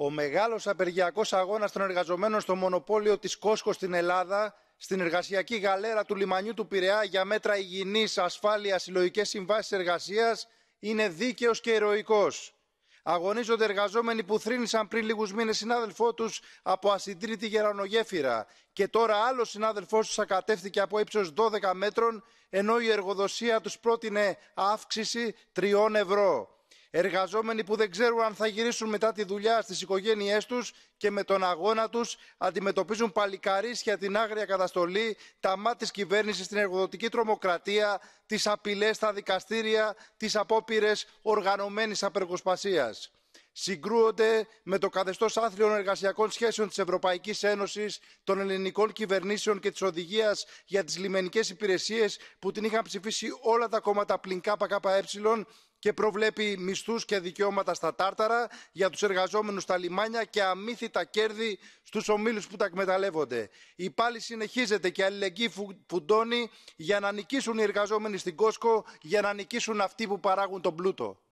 ο μεγάλος απεργιακός αγώνας των εργαζομένων στο μονοπόλιο της Κόσκος στην Ελλάδα, στην εργασιακή γαλέρα του λιμανιού του Πειραιά για μέτρα υγιεινής, ασφάλειας, συλλογικές συμβάσεις εργασίας, είναι δίκαιος και ηρωικός. Αγωνίζονται εργαζόμενοι που θρύνησαν πριν λίγους μήνες συνάδελφό τους από ασυντήρητη γερανογέφυρα και τώρα άλλος συνάδελφός τους ακατεύθηκε από ύψος 12 μέτρων ενώ η εργοδοσία τους πρότεινε αύξηση 3 ευρώ. Εργαζόμενοι που δεν ξέρουν αν θα γυρίσουν μετά τη δουλειά στις οικογένειές τους και με τον αγώνα τους αντιμετωπίζουν παλικαρίσια την άγρια καταστολή, τα μάτια της κυβέρνησης, την εργοδοτική τρομοκρατία, τις απειλές στα δικαστήρια, τις απόπειρες οργανωμένης απεργοσπασίας. Συγκρούονται με το καθεστώς άθλιων εργασιακών σχέσεων της Ευρωπαϊκής Ένωσης, των ελληνικών κυβερνήσεων και της οδηγίας για τις λιμενικές υπηρεσίες που την είχαν ψηφίσει όλα τα κόμματα πλην ΚΚΕ και προβλέπει μισθούς και δικαιώματα στα τάρταρα για τους εργαζόμενους στα λιμάνια και αμύθιτα κέρδη στους ομίλους που τα εκμεταλλεύονται. Η πάλη συνεχίζεται και αλληλεγγύη φουντώνει για να νικήσουν οι εργαζόμενοι στην Κόσκο, για να νικήσουν αυτοί που παράγουν τον πλούτο.